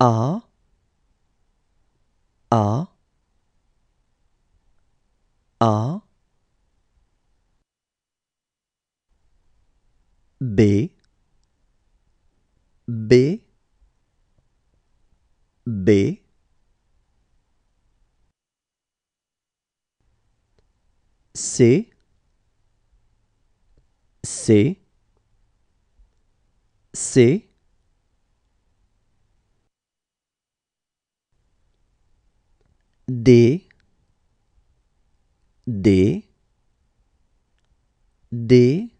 A A A B B B C C C D D D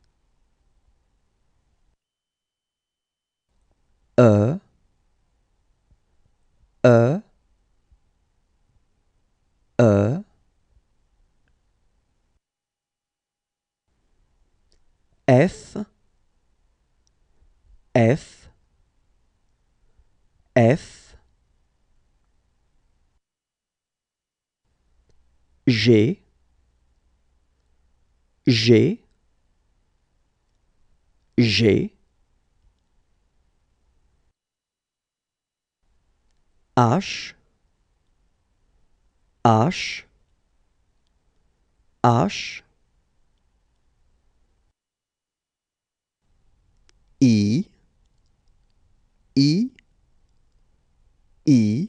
E E E F F F j'ai, j'ai, G, H, H, H, I, I, I,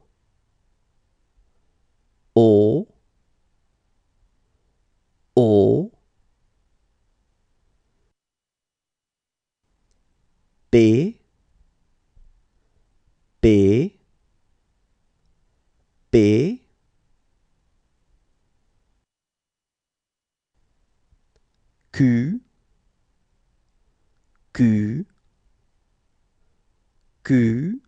B B B Q Q Q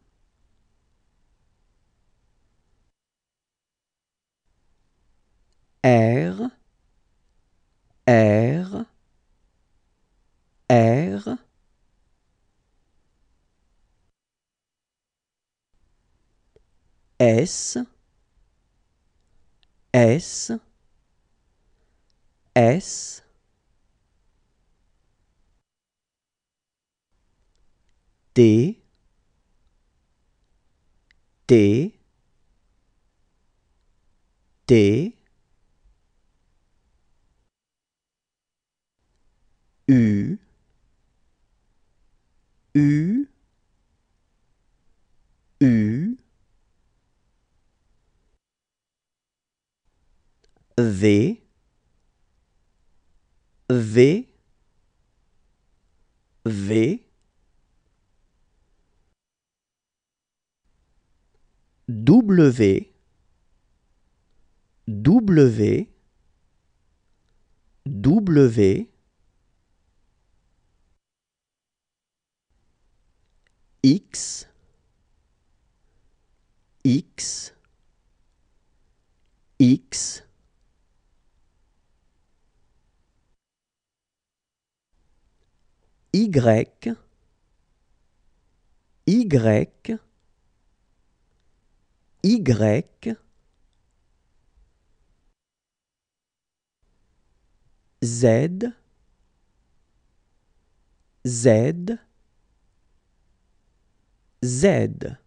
R R R S, S, S, D, D, D, V V V W W W X X X Y, Y, Y, Z, Z, Z.